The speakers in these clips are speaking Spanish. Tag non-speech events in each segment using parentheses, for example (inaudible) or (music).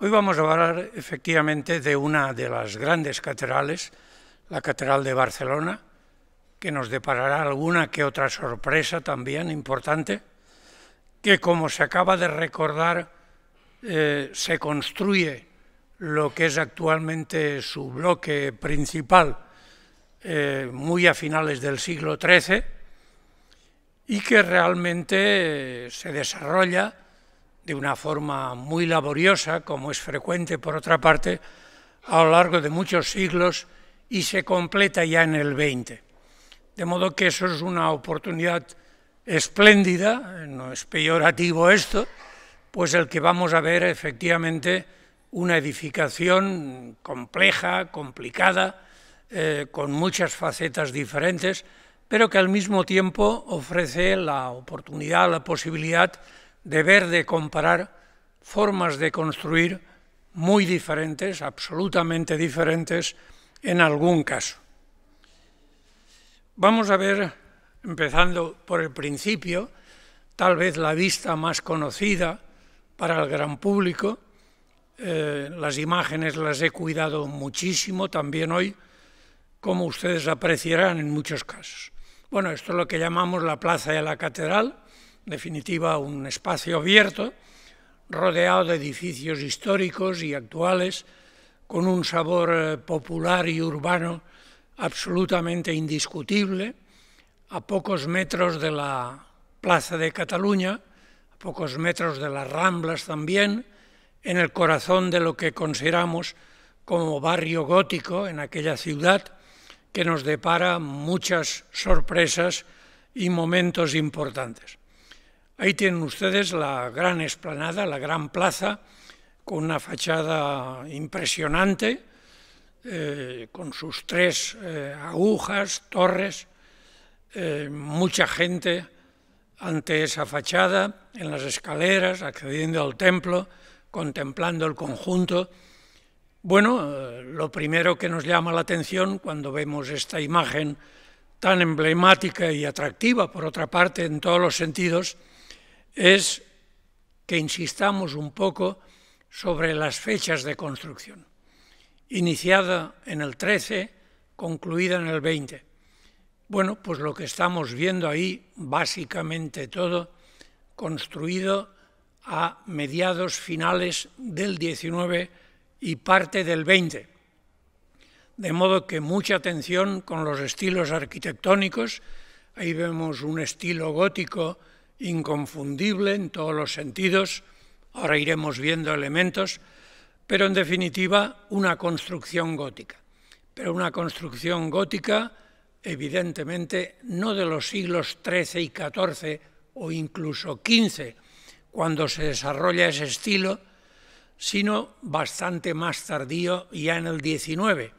Hoy vamos a hablar efectivamente de una de las grandes catedrales, la Catedral de Barcelona, que nos deparará alguna que otra sorpresa también importante, que como se acaba de recordar, eh, se construye lo que es actualmente su bloque principal eh, muy a finales del siglo XIII y que realmente eh, se desarrolla de una forma muy laboriosa, como es frecuente por otra parte, a lo largo de muchos siglos y se completa ya en el 20. De modo que eso es una oportunidad espléndida, no es peyorativo esto, pues el que vamos a ver efectivamente una edificación compleja, complicada, eh, con muchas facetas diferentes, pero que al mismo tiempo ofrece la oportunidad, la posibilidad deber de comparar formas de construir muy diferentes, absolutamente diferentes en algún caso. Vamos a ver, empezando por el principio, tal vez la vista más conocida para el gran público. Eh, las imágenes las he cuidado muchísimo también hoy, como ustedes apreciarán en muchos casos. Bueno, esto es lo que llamamos la plaza de la catedral, definitiva, un espacio abierto, rodeado de edificios históricos y actuales, con un sabor eh, popular y urbano absolutamente indiscutible, a pocos metros de la Plaza de Cataluña, a pocos metros de las Ramblas también, en el corazón de lo que consideramos como barrio gótico en aquella ciudad, que nos depara muchas sorpresas y momentos importantes. Ahí tienen ustedes la gran esplanada, la gran plaza, con una fachada impresionante, eh, con sus tres eh, agujas, torres, eh, mucha gente ante esa fachada, en las escaleras, accediendo al templo, contemplando el conjunto. Bueno, lo primero que nos llama la atención cuando vemos esta imagen tan emblemática y atractiva, por otra parte, en todos los sentidos, es que insistamos un poco sobre las fechas de construcción. Iniciada en el 13, concluida en el 20. Bueno, pues lo que estamos viendo ahí, básicamente todo, construido a mediados finales del 19 y parte del 20. De modo que mucha atención con los estilos arquitectónicos. Ahí vemos un estilo gótico inconfundible en todos los sentidos, ahora iremos viendo elementos, pero en definitiva una construcción gótica, pero una construcción gótica evidentemente no de los siglos XIII y XIV o incluso XV, cuando se desarrolla ese estilo, sino bastante más tardío, ya en el XIX,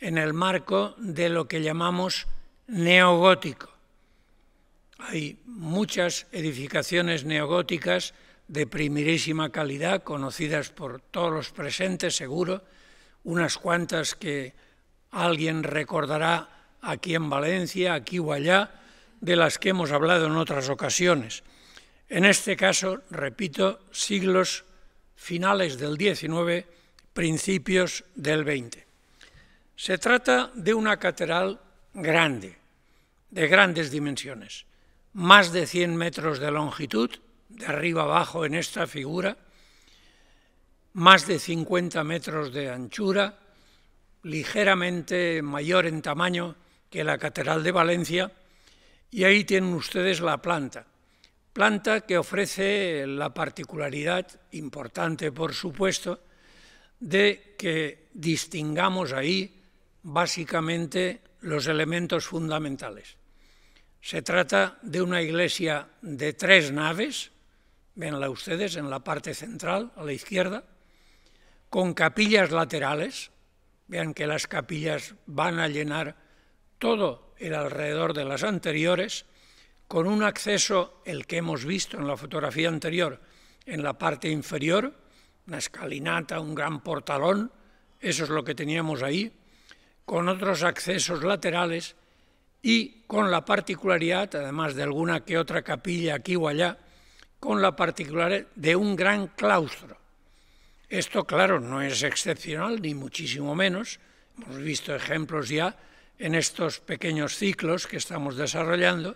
en el marco de lo que llamamos neogótico, hay muchas edificaciones neogóticas de primerísima calidad, conocidas por todos los presentes seguro, unas cuantas que alguien recordará aquí en Valencia, aquí o allá, de las que hemos hablado en otras ocasiones. En este caso, repito, siglos finales del XIX, principios del XX. Se trata de una catedral grande, de grandes dimensiones más de 100 metros de longitud, de arriba abajo en esta figura, más de 50 metros de anchura, ligeramente mayor en tamaño que la Catedral de Valencia, y ahí tienen ustedes la planta. Planta que ofrece la particularidad, importante por supuesto, de que distingamos ahí básicamente los elementos fundamentales. Se trata de una iglesia de tres naves, venla ustedes en la parte central, a la izquierda, con capillas laterales, vean que las capillas van a llenar todo el alrededor de las anteriores, con un acceso, el que hemos visto en la fotografía anterior, en la parte inferior, una escalinata, un gran portalón, eso es lo que teníamos ahí, con otros accesos laterales y con la particularidad, además de alguna que otra capilla aquí o allá, con la particularidad de un gran claustro. Esto, claro, no es excepcional, ni muchísimo menos. Hemos visto ejemplos ya en estos pequeños ciclos que estamos desarrollando.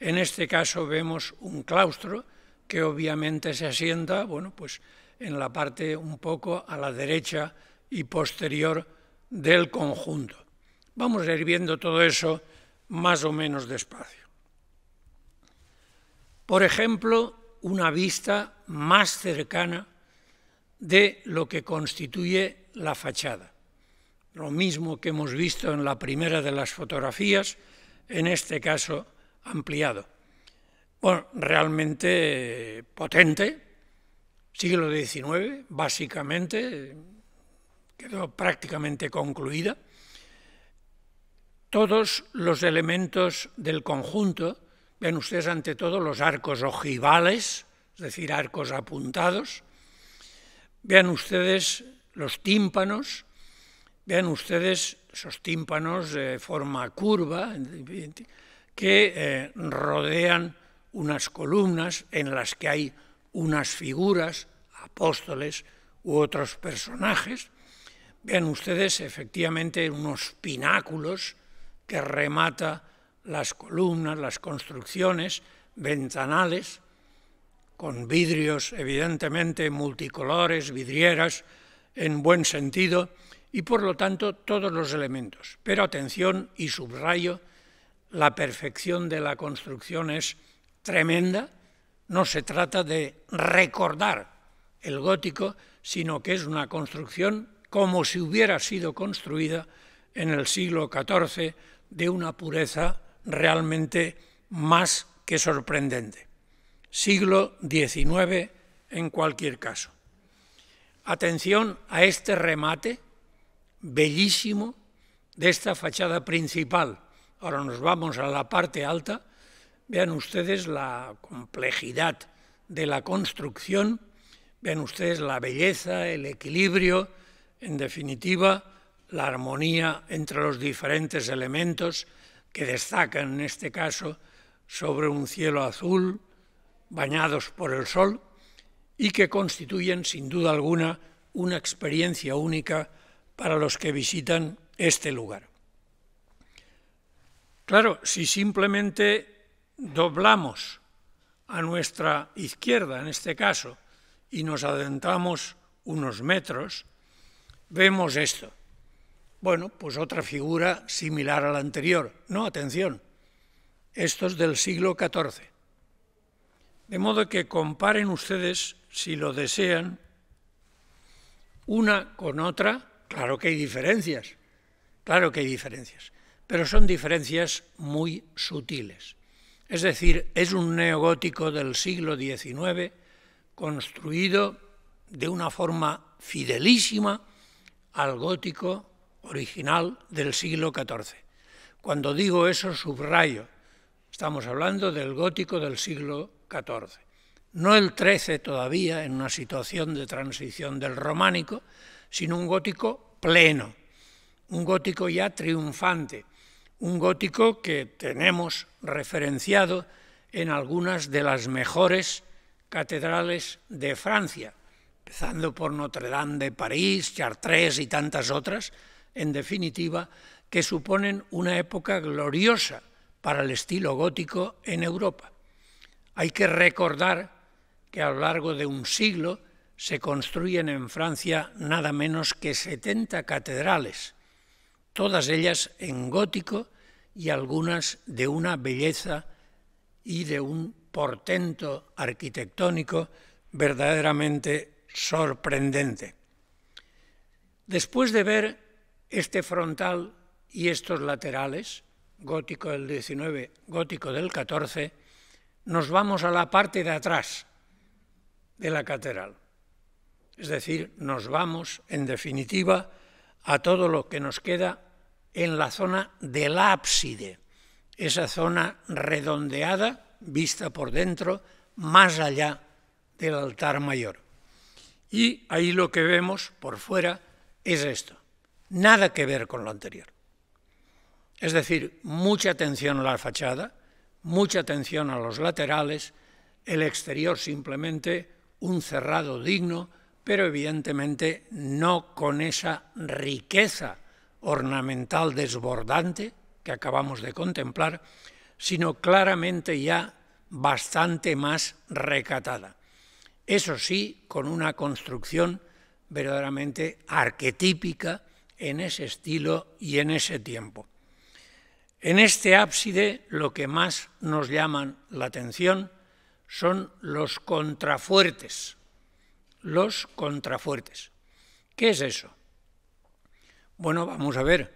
En este caso vemos un claustro que obviamente se asienta, bueno, pues en la parte un poco a la derecha y posterior del conjunto. Vamos a ir viendo todo eso más o menos despacio. Por ejemplo, una vista más cercana de lo que constituye la fachada. Lo mismo que hemos visto en la primera de las fotografías, en este caso ampliado. Bueno, realmente eh, potente, siglo XIX, básicamente, quedó prácticamente concluida todos los elementos del conjunto, ven ustedes ante todo los arcos ojivales, es decir, arcos apuntados, vean ustedes los tímpanos, vean ustedes esos tímpanos de forma curva que eh, rodean unas columnas en las que hay unas figuras, apóstoles u otros personajes. Vean ustedes efectivamente unos pináculos que remata las columnas, las construcciones ventanales, con vidrios evidentemente multicolores, vidrieras, en buen sentido, y por lo tanto todos los elementos. Pero atención y subrayo, la perfección de la construcción es tremenda, no se trata de recordar el gótico, sino que es una construcción como si hubiera sido construida en el siglo XIV de una pureza realmente más que sorprendente. Siglo XIX en cualquier caso. Atención a este remate bellísimo de esta fachada principal. Ahora nos vamos a la parte alta. Vean ustedes la complejidad de la construcción, vean ustedes la belleza, el equilibrio, en definitiva, la armonía entre los diferentes elementos que destacan en este caso sobre un cielo azul, bañados por el sol, y que constituyen sin duda alguna una experiencia única para los que visitan este lugar. Claro, si simplemente doblamos a nuestra izquierda, en este caso, y nos adentramos unos metros, vemos esto. Bueno, pues otra figura similar a la anterior. No, atención, esto es del siglo XIV. De modo que comparen ustedes, si lo desean, una con otra. Claro que hay diferencias, claro que hay diferencias, pero son diferencias muy sutiles. Es decir, es un neogótico del siglo XIX construido de una forma fidelísima al gótico original del siglo XIV. Cuando digo eso, subrayo, estamos hablando del gótico del siglo XIV. No el XIII todavía, en una situación de transición del románico, sino un gótico pleno, un gótico ya triunfante, un gótico que tenemos referenciado en algunas de las mejores catedrales de Francia, empezando por Notre Dame de París, Chartres y tantas otras, en definitiva, que suponen una época gloriosa para el estilo gótico en Europa. Hay que recordar que a lo largo de un siglo se construyen en Francia nada menos que 70 catedrales, todas ellas en gótico y algunas de una belleza y de un portento arquitectónico verdaderamente sorprendente. Después de ver este frontal y estos laterales, gótico del 19, gótico del 14, nos vamos a la parte de atrás de la catedral. Es decir, nos vamos, en definitiva, a todo lo que nos queda en la zona del ábside, esa zona redondeada, vista por dentro, más allá del altar mayor. Y ahí lo que vemos por fuera es esto. Nada que ver con lo anterior. Es decir, mucha atención a la fachada, mucha atención a los laterales, el exterior simplemente un cerrado digno, pero evidentemente no con esa riqueza ornamental desbordante que acabamos de contemplar, sino claramente ya bastante más recatada. Eso sí, con una construcción verdaderamente arquetípica, en ese estilo y en ese tiempo. En este ábside lo que más nos llama la atención son los contrafuertes. Los contrafuertes. ¿Qué es eso? Bueno, vamos a ver.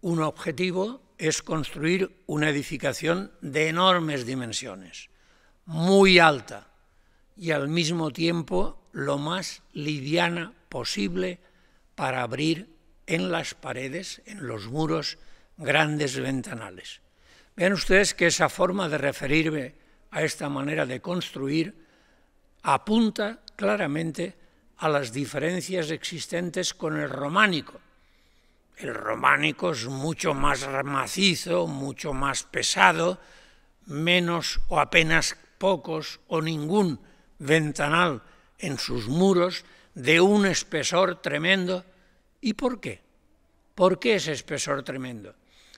Un objetivo es construir una edificación de enormes dimensiones, muy alta y al mismo tiempo lo más liviana posible para abrir en las paredes, en los muros, grandes ventanales. Vean ustedes que esa forma de referirme a esta manera de construir apunta claramente a las diferencias existentes con el románico. El románico es mucho más macizo, mucho más pesado, menos o apenas pocos o ningún ventanal en sus muros, de un espesor tremendo, ¿Y por qué? ¿Por qué ese espesor tremendo?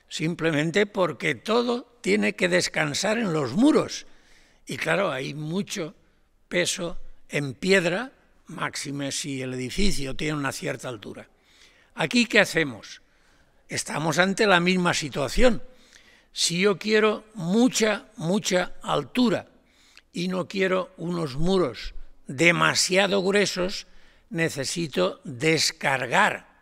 Simplemente porque todo tiene que descansar en los muros. Y claro, hay mucho peso en piedra, máxime si el edificio tiene una cierta altura. Aquí, ¿qué hacemos? Estamos ante la misma situación. Si yo quiero mucha, mucha altura y no quiero unos muros demasiado gruesos, necesito descargar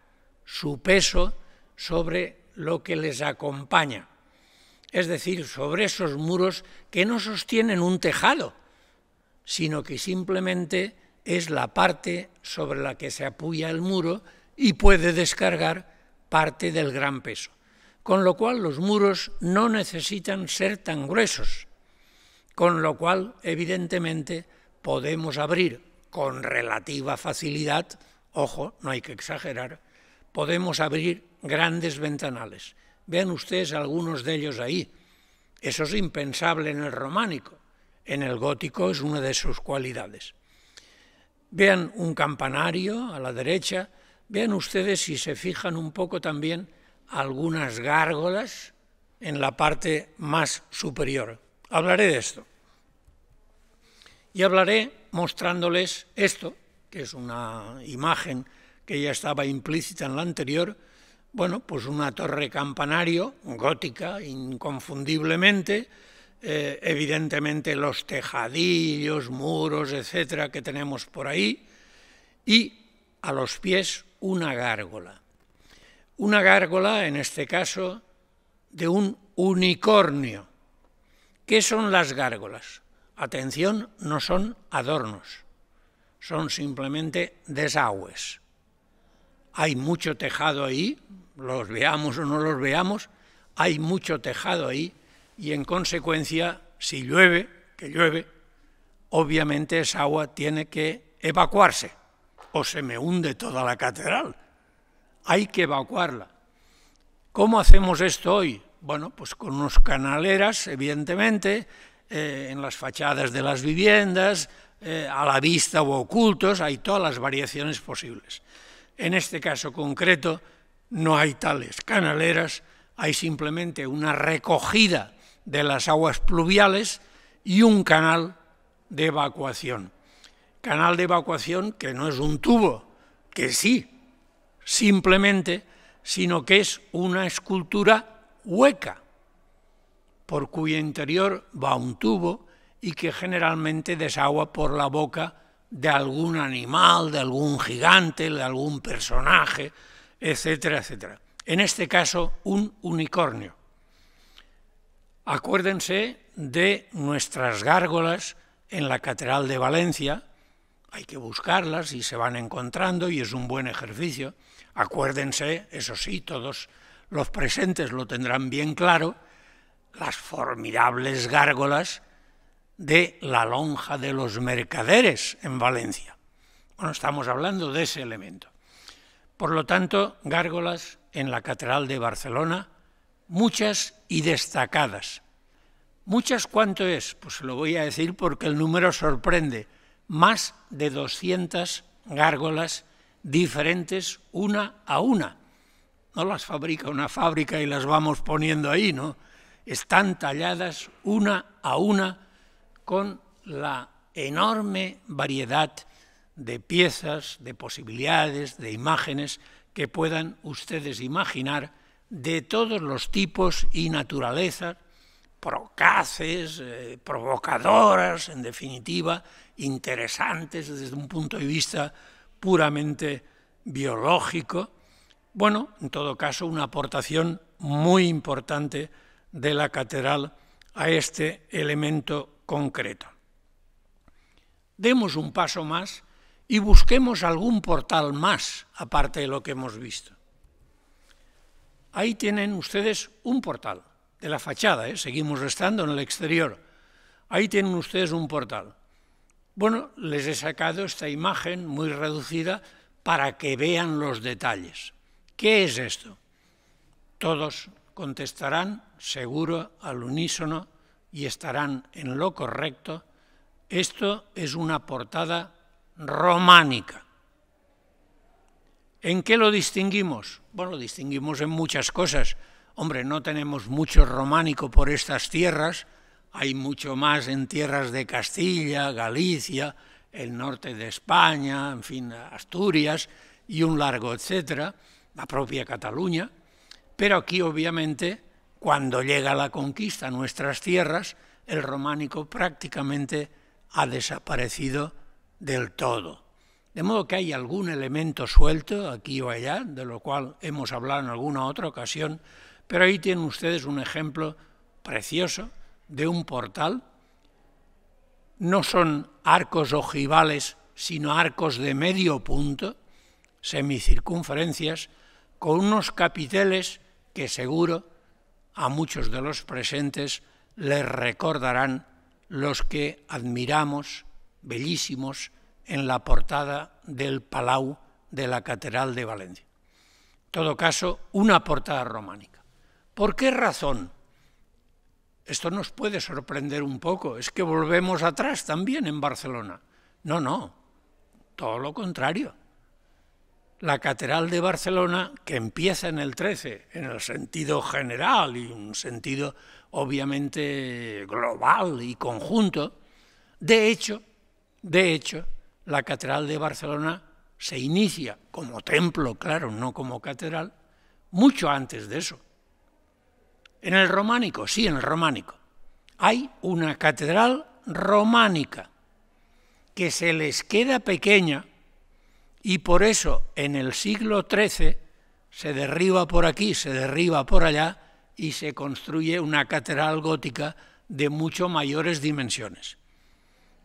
su peso sobre lo que les acompaña, es decir, sobre esos muros que no sostienen un tejado, sino que simplemente es la parte sobre la que se apoya el muro y puede descargar parte del gran peso. Con lo cual los muros no necesitan ser tan gruesos, con lo cual evidentemente podemos abrir con relativa facilidad, ojo, no hay que exagerar, podemos abrir grandes ventanales. Vean ustedes algunos de ellos ahí. Eso es impensable en el románico. En el gótico es una de sus cualidades. Vean un campanario a la derecha. Vean ustedes si se fijan un poco también algunas gárgolas en la parte más superior. Hablaré de esto. Y hablaré mostrándoles esto, que es una imagen que ya estaba implícita en la anterior, bueno, pues una torre campanario, gótica, inconfundiblemente, eh, evidentemente los tejadillos, muros, etcétera, que tenemos por ahí, y a los pies una gárgola. Una gárgola, en este caso, de un unicornio. ¿Qué son las gárgolas? Atención, no son adornos, son simplemente desagües hay mucho tejado ahí, los veamos o no los veamos, hay mucho tejado ahí y en consecuencia, si llueve, que llueve, obviamente esa agua tiene que evacuarse o se me hunde toda la catedral. Hay que evacuarla. ¿Cómo hacemos esto hoy? Bueno, pues con unos canaleras, evidentemente, eh, en las fachadas de las viviendas, eh, a la vista o ocultos, hay todas las variaciones posibles. En este caso concreto no hay tales canaleras, hay simplemente una recogida de las aguas pluviales y un canal de evacuación. Canal de evacuación que no es un tubo, que sí, simplemente, sino que es una escultura hueca, por cuyo interior va un tubo y que generalmente desagua por la boca de algún animal, de algún gigante, de algún personaje, etcétera, etcétera. En este caso, un unicornio. Acuérdense de nuestras gárgolas en la Catedral de Valencia, hay que buscarlas y se van encontrando y es un buen ejercicio. Acuérdense, eso sí, todos los presentes lo tendrán bien claro, las formidables gárgolas de la lonja de los mercaderes en Valencia. Bueno, estamos hablando de ese elemento. Por lo tanto, gárgolas en la Catedral de Barcelona, muchas y destacadas. ¿Muchas cuánto es? Pues lo voy a decir porque el número sorprende. Más de 200 gárgolas diferentes una a una. No las fabrica una fábrica y las vamos poniendo ahí, ¿no? Están talladas una a una con la enorme variedad de piezas, de posibilidades, de imágenes que puedan ustedes imaginar de todos los tipos y naturalezas, procaces, eh, provocadoras, en definitiva, interesantes desde un punto de vista puramente biológico. Bueno, en todo caso, una aportación muy importante de la catedral a este elemento concreta. Demos un paso más y busquemos algún portal más, aparte de lo que hemos visto. Ahí tienen ustedes un portal de la fachada, ¿eh? seguimos restando en el exterior. Ahí tienen ustedes un portal. Bueno, les he sacado esta imagen muy reducida para que vean los detalles. ¿Qué es esto? Todos contestarán, seguro, al unísono, y estarán en lo correcto, esto es una portada románica. ¿En qué lo distinguimos? Bueno, lo distinguimos en muchas cosas. Hombre, no tenemos mucho románico por estas tierras, hay mucho más en tierras de Castilla, Galicia, el norte de España, en fin, Asturias y un largo etcétera, la propia Cataluña, pero aquí obviamente cuando llega la conquista a nuestras tierras, el románico prácticamente ha desaparecido del todo. De modo que hay algún elemento suelto aquí o allá, de lo cual hemos hablado en alguna otra ocasión, pero ahí tienen ustedes un ejemplo precioso de un portal. No son arcos ojivales, sino arcos de medio punto, semicircunferencias, con unos capiteles que seguro a muchos de los presentes les recordarán los que admiramos, bellísimos, en la portada del Palau de la Catedral de Valencia. En todo caso, una portada románica. ¿Por qué razón? Esto nos puede sorprender un poco, es que volvemos atrás también en Barcelona. No, no, todo lo contrario la Catedral de Barcelona, que empieza en el 13, en el sentido general y un sentido obviamente global y conjunto, de hecho, de hecho, la Catedral de Barcelona se inicia como templo, claro, no como catedral, mucho antes de eso. En el románico, sí, en el románico. Hay una catedral románica que se les queda pequeña y por eso en el siglo XIII se derriba por aquí, se derriba por allá y se construye una catedral gótica de mucho mayores dimensiones.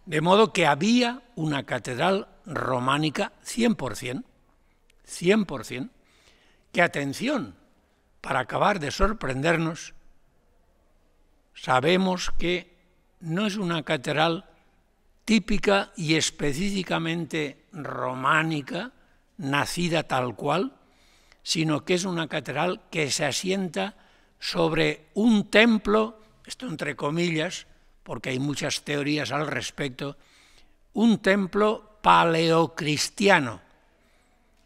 De modo que había una catedral románica 100%, 100%, que atención, para acabar de sorprendernos, sabemos que no es una catedral típica y específicamente románica, nacida tal cual, sino que es una catedral que se asienta sobre un templo, esto entre comillas, porque hay muchas teorías al respecto, un templo paleocristiano.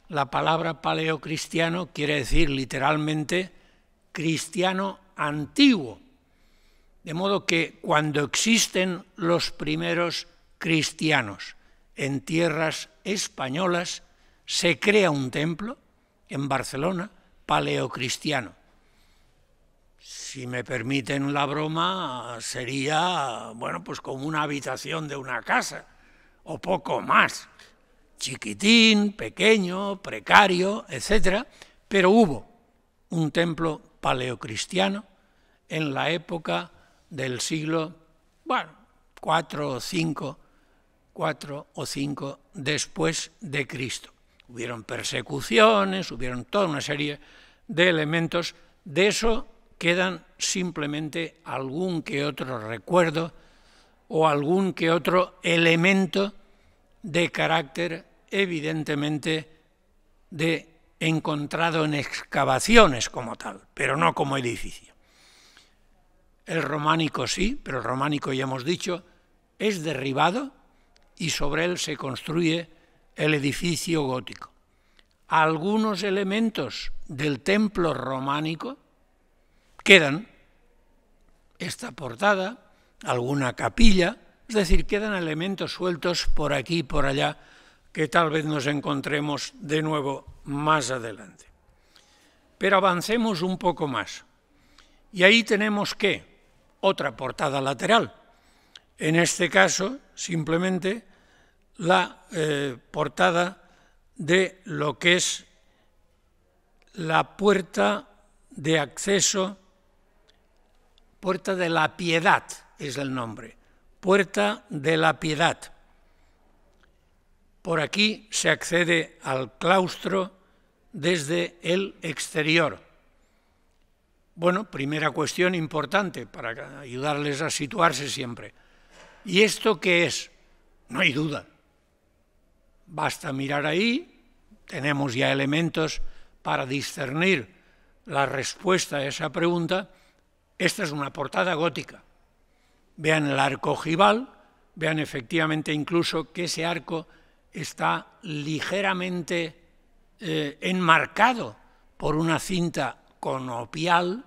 La palabra paleocristiano quiere decir literalmente cristiano antiguo. De modo que cuando existen los primeros cristianos, en tierras españolas se crea un templo en Barcelona paleocristiano. Si me permiten la broma, sería, bueno, pues como una habitación de una casa, o poco más. Chiquitín, pequeño, precario, etc. Pero hubo un templo paleocristiano en la época del siglo, bueno, 4 o 5 cuatro o cinco después de Cristo. Hubieron persecuciones, hubieron toda una serie de elementos. De eso quedan simplemente algún que otro recuerdo o algún que otro elemento de carácter evidentemente de encontrado en excavaciones como tal, pero no como edificio. El románico sí, pero el románico ya hemos dicho, es derribado y sobre él se construye el edificio gótico. Algunos elementos del templo románico quedan, esta portada, alguna capilla, es decir, quedan elementos sueltos por aquí y por allá que tal vez nos encontremos de nuevo más adelante. Pero avancemos un poco más. Y ahí tenemos que otra portada lateral. En este caso, simplemente la eh, portada de lo que es la puerta de acceso, puerta de la piedad es el nombre, puerta de la piedad. Por aquí se accede al claustro desde el exterior. Bueno, primera cuestión importante para ayudarles a situarse siempre. ¿Y esto qué es? No hay duda, Basta mirar ahí, tenemos ya elementos para discernir la respuesta a esa pregunta. Esta es una portada gótica. Vean el arco ojival, vean efectivamente incluso que ese arco está ligeramente eh, enmarcado por una cinta conopial,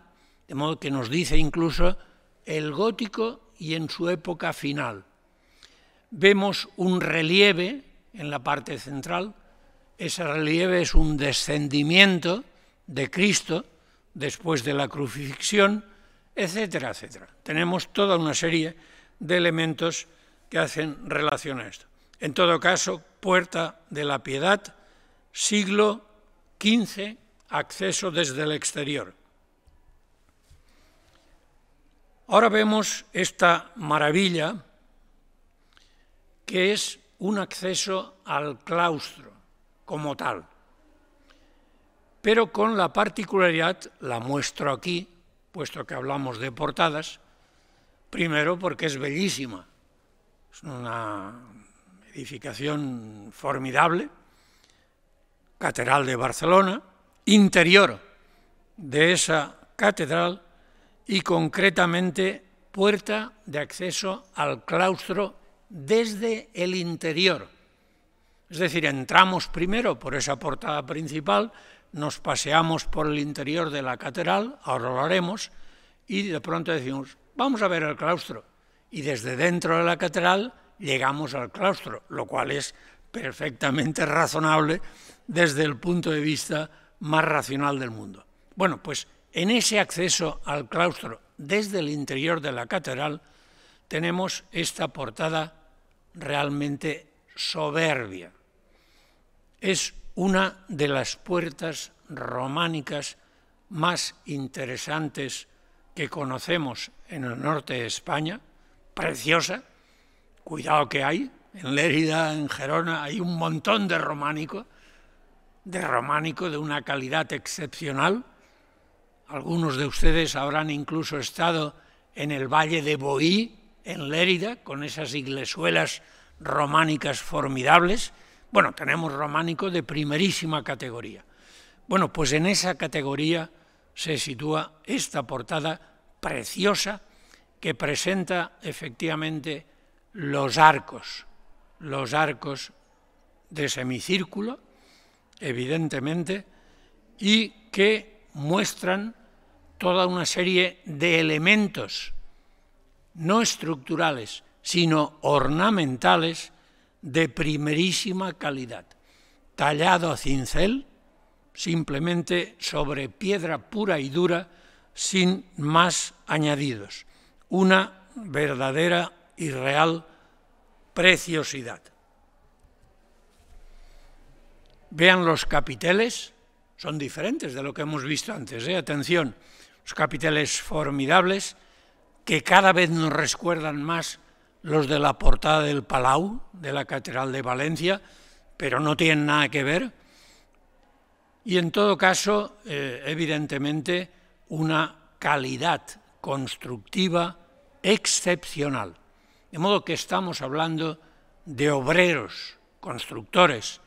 de modo que nos dice incluso el gótico y en su época final. Vemos un relieve en la parte central. Ese relieve es un descendimiento de Cristo después de la crucifixión, etcétera, etcétera. Tenemos toda una serie de elementos que hacen relación a esto. En todo caso, Puerta de la Piedad, siglo XV, acceso desde el exterior. Ahora vemos esta maravilla que es un acceso al claustro como tal, pero con la particularidad, la muestro aquí, puesto que hablamos de portadas, primero porque es bellísima, es una edificación formidable, Catedral de Barcelona, interior de esa catedral y concretamente puerta de acceso al claustro desde el interior. Es decir, entramos primero por esa portada principal, nos paseamos por el interior de la catedral, ahora lo haremos, y de pronto decimos, vamos a ver el claustro. Y desde dentro de la catedral llegamos al claustro, lo cual es perfectamente razonable desde el punto de vista más racional del mundo. Bueno, pues en ese acceso al claustro desde el interior de la catedral tenemos esta portada realmente soberbia. Es una de las puertas románicas más interesantes que conocemos en el norte de España, preciosa, cuidado que hay, en Lérida, en Gerona, hay un montón de románico, de románico de una calidad excepcional. Algunos de ustedes habrán incluso estado en el Valle de Boí, en Lérida, con esas iglesuelas románicas formidables. Bueno, tenemos románico de primerísima categoría. Bueno, pues en esa categoría se sitúa esta portada preciosa que presenta efectivamente los arcos, los arcos de semicírculo, evidentemente, y que muestran toda una serie de elementos no estructurales, sino ornamentales de primerísima calidad, tallado a cincel, simplemente sobre piedra pura y dura, sin más añadidos. Una verdadera y real preciosidad. Vean los capiteles, son diferentes de lo que hemos visto antes, ¿eh? atención, los capiteles formidables, que cada vez nos recuerdan más los de la portada del Palau, de la Catedral de Valencia, pero no tienen nada que ver. Y en todo caso, eh, evidentemente, una calidad constructiva excepcional. De modo que estamos hablando de obreros, constructores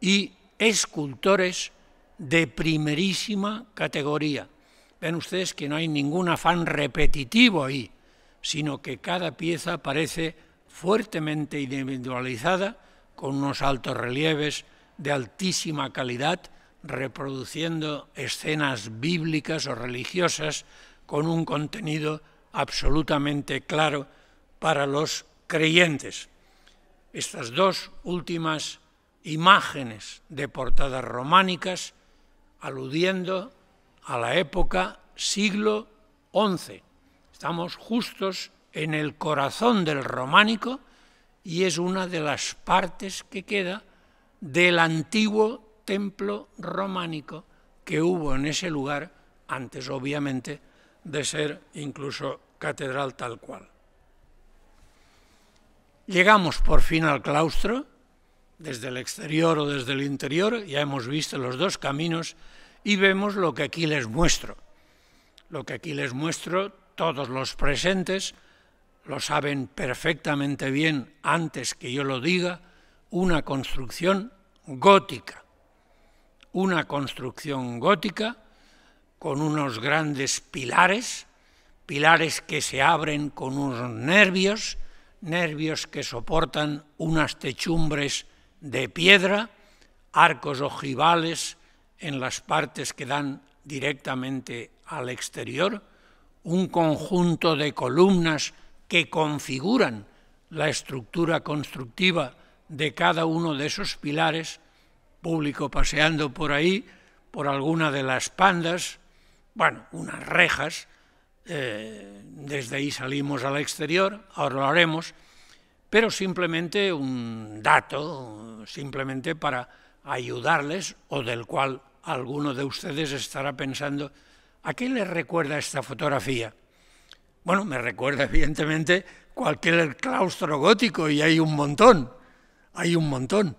y escultores de primerísima categoría. Ven ustedes que no hay ningún afán repetitivo ahí, sino que cada pieza parece fuertemente individualizada, con unos altos relieves de altísima calidad, reproduciendo escenas bíblicas o religiosas con un contenido absolutamente claro para los creyentes. Estas dos últimas imágenes de portadas románicas, aludiendo a la época siglo XI. Estamos justos en el corazón del románico y es una de las partes que queda del antiguo templo románico que hubo en ese lugar antes, obviamente, de ser incluso catedral tal cual. Llegamos por fin al claustro, desde el exterior o desde el interior, ya hemos visto los dos caminos y vemos lo que aquí les muestro. Lo que aquí les muestro, todos los presentes lo saben perfectamente bien antes que yo lo diga, una construcción gótica. Una construcción gótica con unos grandes pilares, pilares que se abren con unos nervios, nervios que soportan unas techumbres de piedra, arcos ojivales, en las partes que dan directamente al exterior, un conjunto de columnas que configuran la estructura constructiva de cada uno de esos pilares, público paseando por ahí, por alguna de las pandas, bueno, unas rejas, eh, desde ahí salimos al exterior, ahora lo haremos, pero simplemente un dato, simplemente para ayudarles o del cual alguno de ustedes estará pensando, ¿a qué les recuerda esta fotografía? Bueno, me recuerda (laughs) evidentemente cualquier claustro gótico y hay un montón, hay un montón.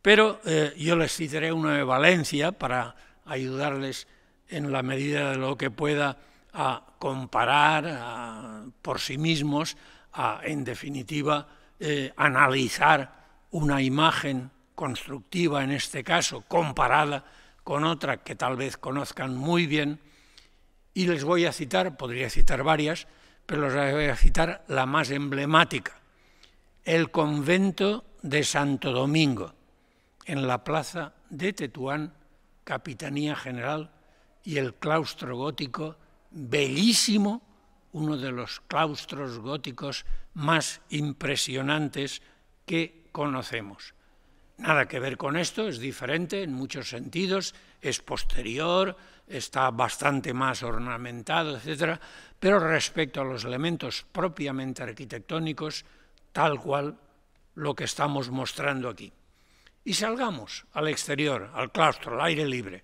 Pero eh, yo les citaré una de Valencia para ayudarles en la medida de lo que pueda a comparar por sí mismos, a en definitiva eh, analizar una imagen constructiva en este caso, comparada con otra que tal vez conozcan muy bien, y les voy a citar, podría citar varias, pero les voy a citar la más emblemática, el convento de Santo Domingo, en la plaza de Tetuán, Capitanía General, y el claustro gótico, bellísimo, uno de los claustros góticos más impresionantes que conocemos nada que ver con esto, es diferente en muchos sentidos, es posterior, está bastante más ornamentado, etc. Pero respecto a los elementos propiamente arquitectónicos, tal cual lo que estamos mostrando aquí. Y salgamos al exterior, al claustro, al aire libre.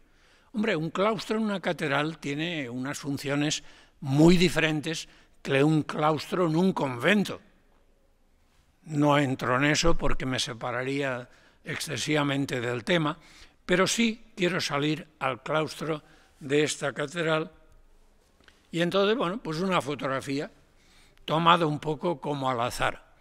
Hombre, un claustro en una catedral tiene unas funciones muy diferentes que un claustro en un convento. No entro en eso porque me separaría excesivamente del tema, pero sí quiero salir al claustro de esta catedral. Y entonces, bueno, pues una fotografía tomada un poco como al azar.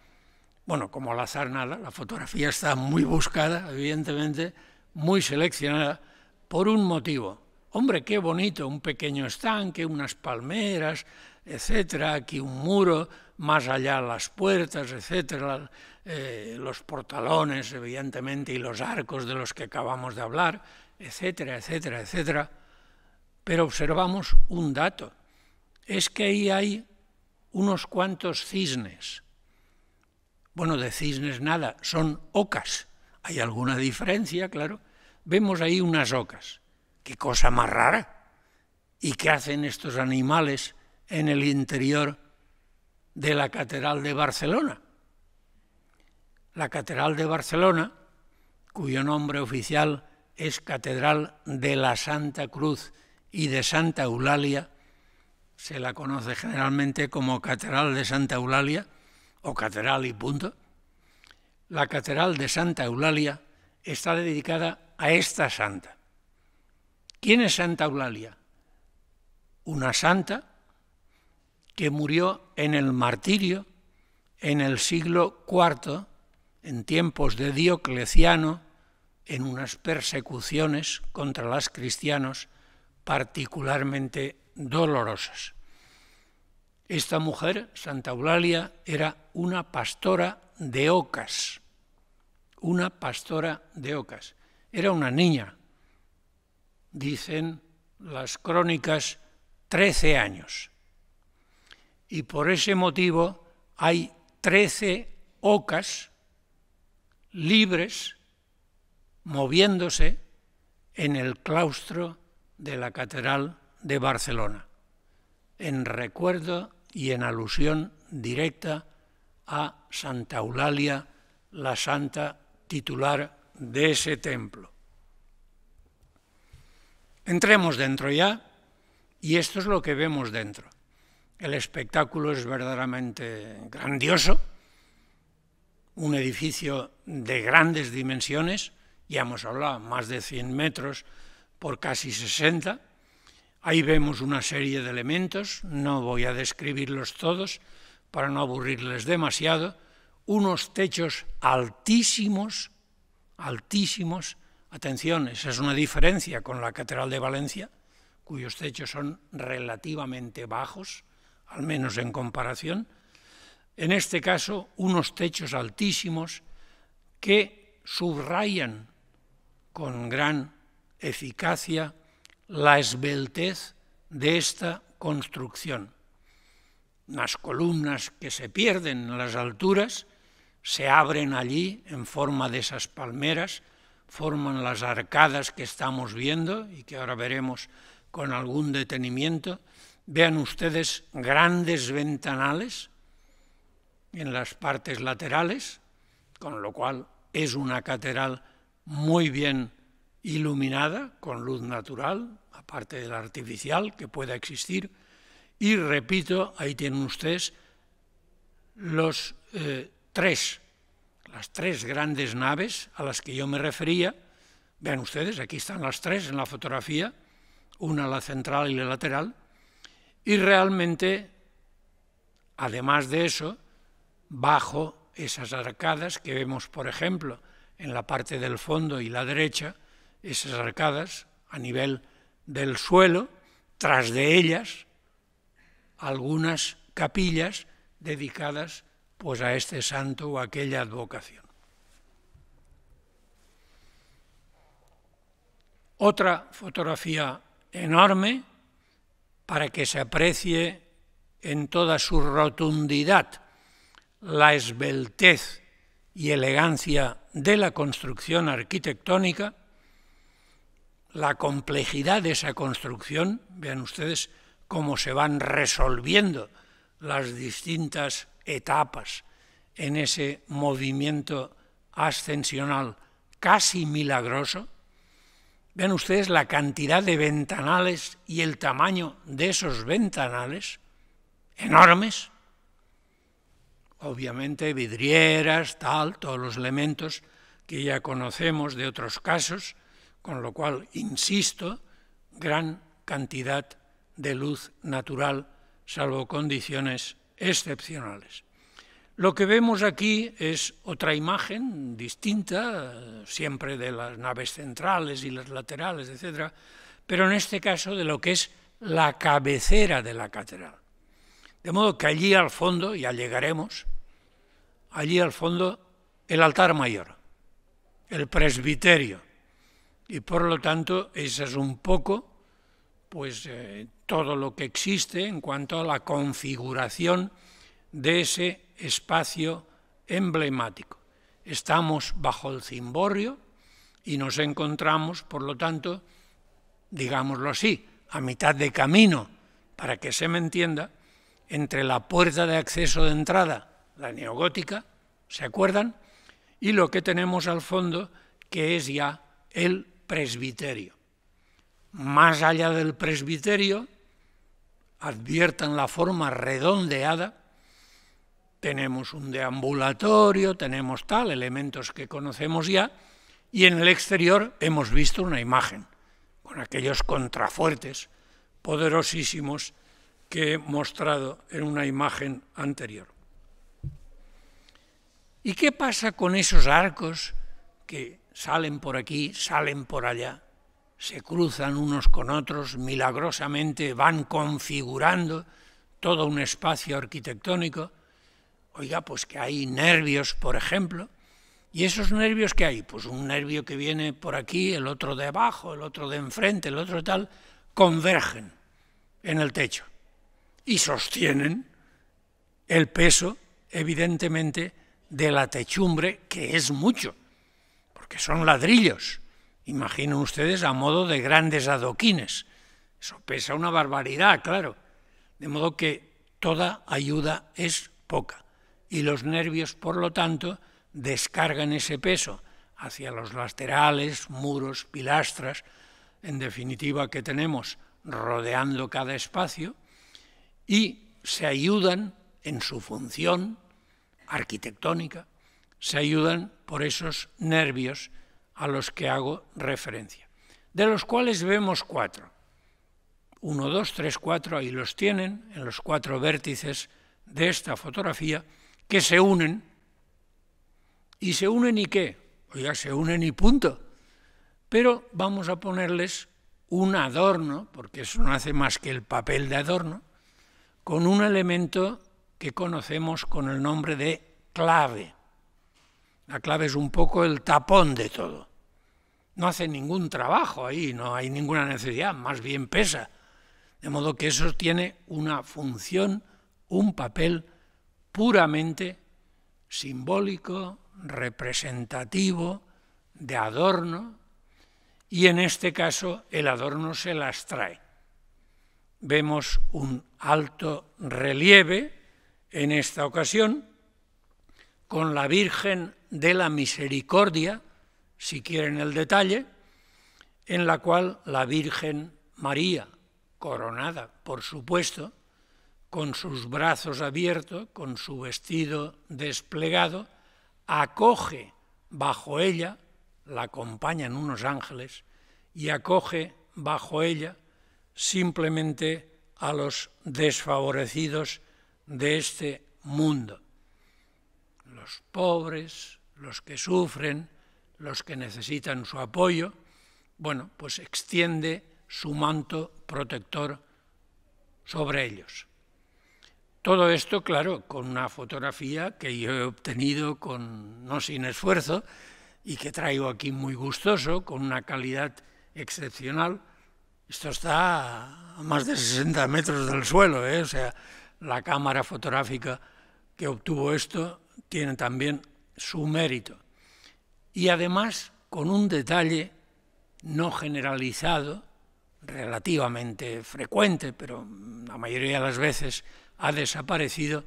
Bueno, como al azar nada, la fotografía está muy buscada, evidentemente, muy seleccionada, por un motivo. Hombre, qué bonito, un pequeño estanque, unas palmeras, etcétera, aquí un muro, más allá las puertas, etcétera, eh, los portalones, evidentemente, y los arcos de los que acabamos de hablar, etcétera, etcétera, etcétera. Pero observamos un dato, es que ahí hay unos cuantos cisnes. Bueno, de cisnes nada, son ocas. Hay alguna diferencia, claro. Vemos ahí unas ocas. Qué cosa más rara. ¿Y qué hacen estos animales en el interior de la Catedral de Barcelona? la Catedral de Barcelona, cuyo nombre oficial es Catedral de la Santa Cruz y de Santa Eulalia, se la conoce generalmente como Catedral de Santa Eulalia o Catedral y punto. La Catedral de Santa Eulalia está dedicada a esta santa. ¿Quién es Santa Eulalia? Una santa que murió en el martirio en el siglo IV en tiempos de Diocleciano en unas persecuciones contra los cristianos particularmente dolorosas. Esta mujer, Santa Eulalia, era una pastora de ocas, una pastora de ocas. Era una niña, dicen las crónicas, 13 años. Y por ese motivo hay 13 ocas libres, moviéndose en el claustro de la Catedral de Barcelona, en recuerdo y en alusión directa a Santa Eulalia, la santa titular de ese templo. Entremos dentro ya y esto es lo que vemos dentro. El espectáculo es verdaderamente grandioso, un edificio de grandes dimensiones, ya hemos hablado, más de 100 metros por casi 60. Ahí vemos una serie de elementos, no voy a describirlos todos para no aburrirles demasiado, unos techos altísimos, altísimos, atención, esa es una diferencia con la Catedral de Valencia, cuyos techos son relativamente bajos, al menos en comparación, en este caso unos techos altísimos que subrayan con gran eficacia la esbeltez de esta construcción. Las columnas que se pierden en las alturas se abren allí en forma de esas palmeras, forman las arcadas que estamos viendo y que ahora veremos con algún detenimiento. Vean ustedes grandes ventanales en las partes laterales, con lo cual es una catedral muy bien iluminada con luz natural, aparte de la artificial que pueda existir. Y repito, ahí tienen ustedes los eh, tres, las tres grandes naves a las que yo me refería. Vean ustedes, aquí están las tres en la fotografía, una la central y la lateral. Y realmente, además de eso, bajo esas arcadas que vemos, por ejemplo, en la parte del fondo y la derecha, esas arcadas a nivel del suelo, tras de ellas algunas capillas dedicadas pues a este santo o a aquella advocación. Otra fotografía enorme para que se aprecie en toda su rotundidad la esbeltez y elegancia de la construcción arquitectónica, la complejidad de esa construcción, vean ustedes cómo se van resolviendo las distintas etapas en ese movimiento ascensional casi milagroso, vean ustedes la cantidad de ventanales y el tamaño de esos ventanales, enormes, obviamente vidrieras, tal, todos los elementos que ya conocemos de otros casos, con lo cual, insisto, gran cantidad de luz natural, salvo condiciones excepcionales. Lo que vemos aquí es otra imagen distinta, siempre de las naves centrales y las laterales, etc., pero en este caso de lo que es la cabecera de la catedral. De modo que allí al fondo, ya llegaremos, allí al fondo el altar mayor, el presbiterio. Y por lo tanto, eso es un poco pues eh, todo lo que existe en cuanto a la configuración de ese espacio emblemático. Estamos bajo el cimborrio y nos encontramos, por lo tanto, digámoslo así, a mitad de camino, para que se me entienda, entre la puerta de acceso de entrada la neogótica, ¿se acuerdan? Y lo que tenemos al fondo, que es ya el presbiterio. Más allá del presbiterio, adviertan la forma redondeada, tenemos un deambulatorio, tenemos tal, elementos que conocemos ya, y en el exterior hemos visto una imagen, con aquellos contrafuertes poderosísimos que he mostrado en una imagen anterior. ¿Y qué pasa con esos arcos que salen por aquí, salen por allá, se cruzan unos con otros, milagrosamente van configurando todo un espacio arquitectónico? Oiga, pues que hay nervios, por ejemplo. ¿Y esos nervios que hay? Pues un nervio que viene por aquí, el otro de abajo, el otro de enfrente, el otro tal, convergen en el techo y sostienen el peso, evidentemente, de la techumbre, que es mucho, porque son ladrillos. Imaginen ustedes a modo de grandes adoquines. Eso pesa una barbaridad, claro. De modo que toda ayuda es poca. Y los nervios, por lo tanto, descargan ese peso hacia los laterales, muros, pilastras, en definitiva, que tenemos rodeando cada espacio, y se ayudan en su función arquitectónica, se ayudan por esos nervios a los que hago referencia, de los cuales vemos cuatro. Uno, dos, tres, cuatro, ahí los tienen, en los cuatro vértices de esta fotografía, que se unen. ¿Y se unen y qué? Oiga, se unen y punto. Pero vamos a ponerles un adorno, porque eso no hace más que el papel de adorno, con un elemento que conocemos con el nombre de clave. La clave es un poco el tapón de todo. No hace ningún trabajo ahí, no hay ninguna necesidad, más bien pesa. De modo que eso tiene una función, un papel puramente simbólico, representativo, de adorno, y en este caso el adorno se las trae. Vemos un alto relieve, en esta ocasión con la Virgen de la Misericordia, si quieren el detalle, en la cual la Virgen María, coronada, por supuesto, con sus brazos abiertos, con su vestido desplegado, acoge bajo ella, la acompañan unos ángeles, y acoge bajo ella simplemente a los desfavorecidos de este mundo. Los pobres, los que sufren, los que necesitan su apoyo, bueno, pues extiende su manto protector sobre ellos. Todo esto, claro, con una fotografía que yo he obtenido con no sin esfuerzo y que traigo aquí muy gustoso, con una calidad excepcional. Esto está a más de 60 metros del suelo, ¿eh? o sea, la cámara fotográfica que obtuvo esto tiene también su mérito. Y además con un detalle no generalizado, relativamente frecuente, pero la mayoría de las veces ha desaparecido,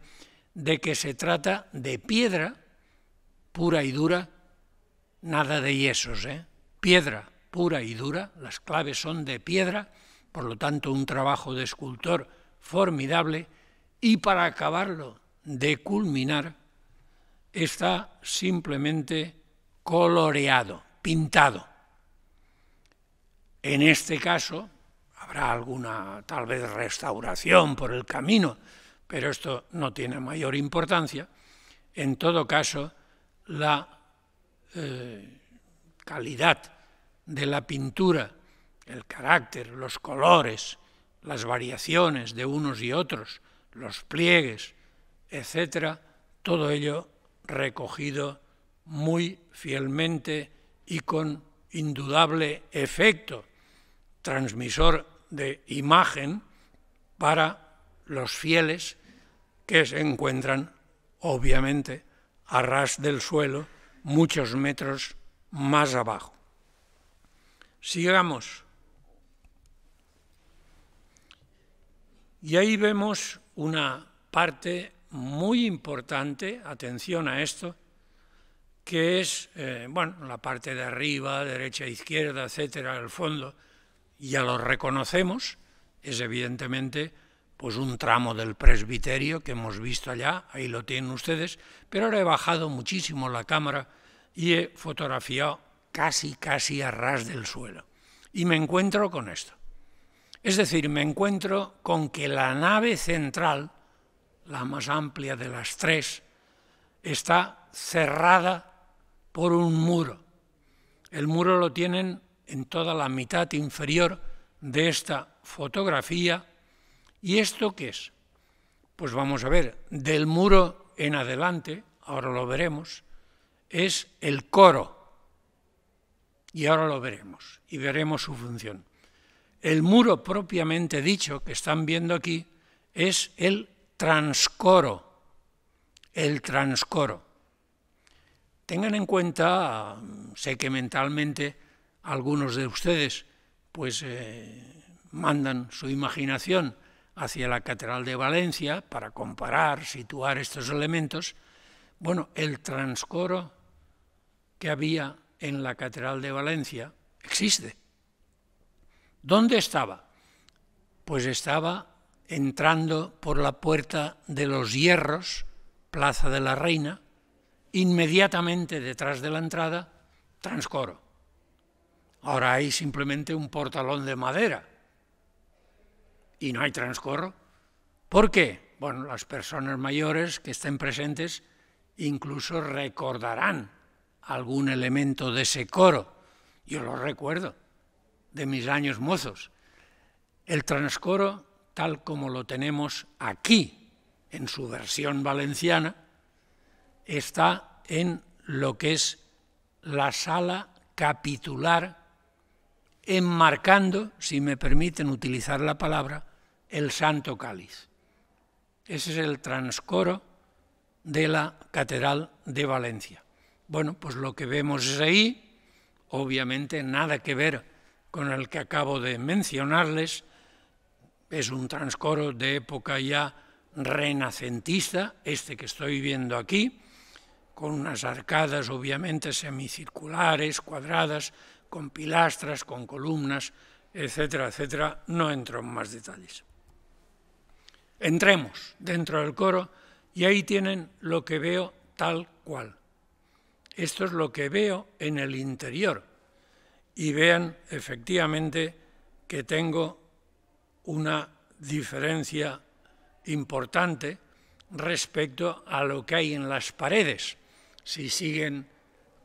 de que se trata de piedra pura y dura, nada de yesos, ¿eh? piedra pura y dura, las claves son de piedra, por lo tanto un trabajo de escultor formidable, y para acabarlo de culminar, está simplemente coloreado, pintado. En este caso, habrá alguna tal vez restauración por el camino, pero esto no tiene mayor importancia. En todo caso, la eh, calidad de la pintura, el carácter, los colores, las variaciones de unos y otros, los pliegues, etcétera, todo ello recogido muy fielmente y con indudable efecto transmisor de imagen para los fieles que se encuentran, obviamente, a ras del suelo, muchos metros más abajo. Sigamos. Y ahí vemos una parte muy importante, atención a esto, que es eh, bueno, la parte de arriba, derecha, izquierda, etcétera, el fondo, ya lo reconocemos, es evidentemente pues un tramo del presbiterio que hemos visto allá, ahí lo tienen ustedes, pero ahora he bajado muchísimo la cámara y he fotografiado casi, casi a ras del suelo. Y me encuentro con esto. Es decir, me encuentro con que la nave central, la más amplia de las tres, está cerrada por un muro. El muro lo tienen en toda la mitad inferior de esta fotografía. ¿Y esto qué es? Pues vamos a ver, del muro en adelante, ahora lo veremos, es el coro. Y ahora lo veremos y veremos su función. El muro propiamente dicho, que están viendo aquí, es el transcoro. El transcoro. Tengan en cuenta, sé que mentalmente algunos de ustedes pues eh, mandan su imaginación hacia la Catedral de Valencia para comparar, situar estos elementos. Bueno, el transcoro que había en la Catedral de Valencia existe ¿Dónde estaba? Pues estaba entrando por la puerta de los hierros, Plaza de la Reina, inmediatamente detrás de la entrada, transcoro. Ahora hay simplemente un portalón de madera y no hay Transcoro. ¿Por qué? Bueno, las personas mayores que estén presentes incluso recordarán algún elemento de ese coro. Yo lo recuerdo de mis años mozos. El transcoro, tal como lo tenemos aquí, en su versión valenciana, está en lo que es la sala capitular, enmarcando, si me permiten utilizar la palabra, el Santo Cáliz. Ese es el transcoro de la Catedral de Valencia. Bueno, pues lo que vemos es ahí, obviamente nada que ver con el que acabo de mencionarles, es un transcoro de época ya renacentista, este que estoy viendo aquí, con unas arcadas obviamente semicirculares, cuadradas, con pilastras, con columnas, etcétera, etcétera. No entro en más detalles. Entremos dentro del coro y ahí tienen lo que veo tal cual. Esto es lo que veo en el interior y vean efectivamente que tengo una diferencia importante respecto a lo que hay en las paredes. Si siguen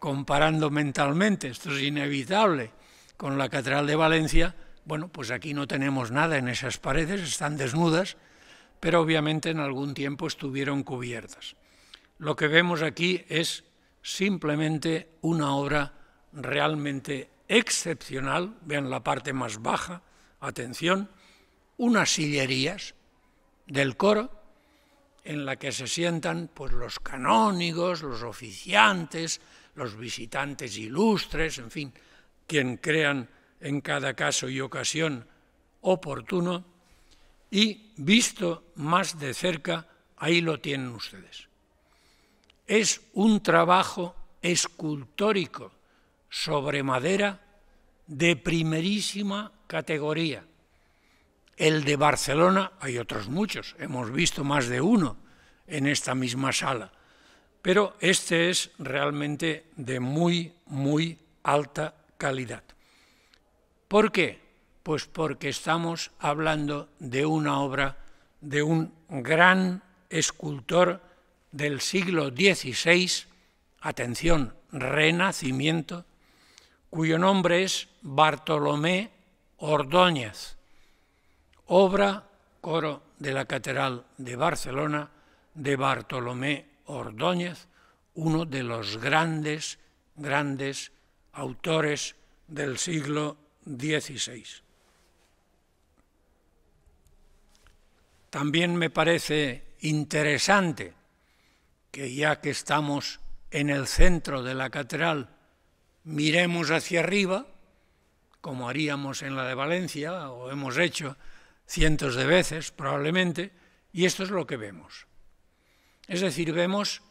comparando mentalmente, esto es inevitable, con la Catedral de Valencia, bueno, pues aquí no tenemos nada en esas paredes, están desnudas, pero obviamente en algún tiempo estuvieron cubiertas. Lo que vemos aquí es simplemente una obra realmente excepcional, vean la parte más baja, atención, unas sillerías del coro en la que se sientan pues, los canónigos, los oficiantes, los visitantes ilustres, en fin, quien crean en cada caso y ocasión oportuno, y visto más de cerca, ahí lo tienen ustedes. Es un trabajo escultórico, sobre madera de primerísima categoría. El de Barcelona, hay otros muchos, hemos visto más de uno en esta misma sala, pero este es realmente de muy, muy alta calidad. ¿Por qué? Pues porque estamos hablando de una obra de un gran escultor del siglo XVI, atención, renacimiento, cuyo nombre es Bartolomé Ordóñez, obra coro de la Catedral de Barcelona de Bartolomé Ordóñez, uno de los grandes, grandes autores del siglo XVI. También me parece interesante que ya que estamos en el centro de la catedral miremos hacia arriba, como haríamos en la de Valencia, o hemos hecho cientos de veces probablemente, y esto es lo que vemos. Es decir, vemos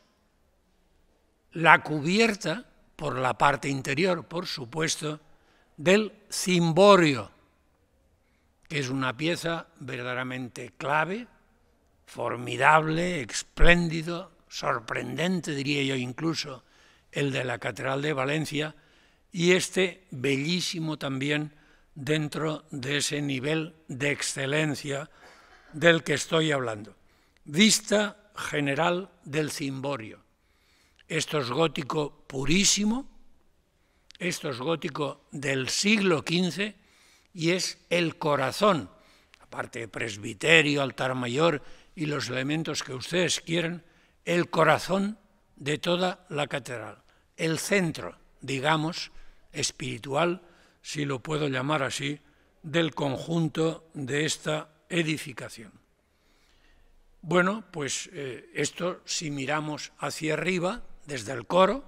la cubierta por la parte interior, por supuesto, del cimborio, que es una pieza verdaderamente clave, formidable, espléndido, sorprendente, diría yo incluso, el de la Catedral de Valencia y este bellísimo también dentro de ese nivel de excelencia del que estoy hablando. Vista general del cimborio. Esto es gótico purísimo, esto es gótico del siglo XV y es el corazón, aparte de presbiterio, altar mayor y los elementos que ustedes quieren, el corazón de toda la catedral, el centro, digamos, espiritual, si lo puedo llamar así, del conjunto de esta edificación. Bueno, pues eh, esto, si miramos hacia arriba, desde el coro,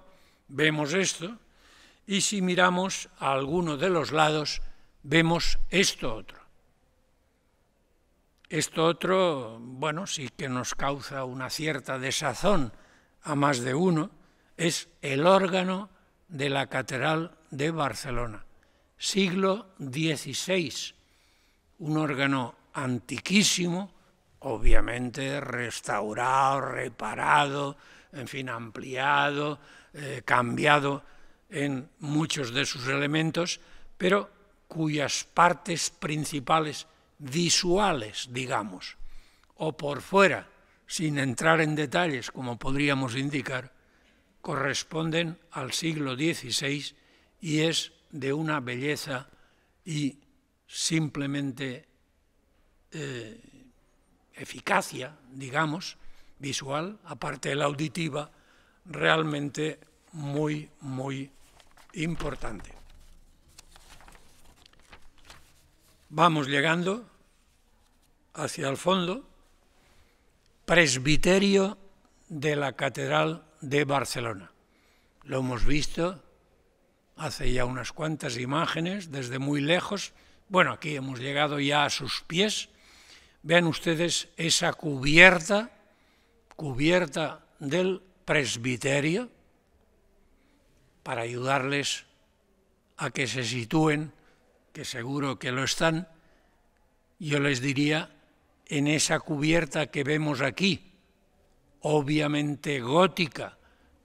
vemos esto, y si miramos a alguno de los lados, vemos esto otro. Esto otro, bueno, sí que nos causa una cierta desazón, a más de uno, es el órgano de la Catedral de Barcelona, siglo XVI, un órgano antiquísimo, obviamente restaurado, reparado, en fin, ampliado, eh, cambiado en muchos de sus elementos, pero cuyas partes principales visuales, digamos, o por fuera sin entrar en detalles como podríamos indicar, corresponden al siglo XVI y es de una belleza y simplemente eh, eficacia, digamos, visual, aparte de la auditiva, realmente muy, muy importante. Vamos llegando hacia el fondo presbiterio de la Catedral de Barcelona. Lo hemos visto hace ya unas cuantas imágenes desde muy lejos. Bueno, aquí hemos llegado ya a sus pies. Vean ustedes esa cubierta, cubierta del presbiterio, para ayudarles a que se sitúen, que seguro que lo están. Yo les diría en esa cubierta que vemos aquí, obviamente gótica,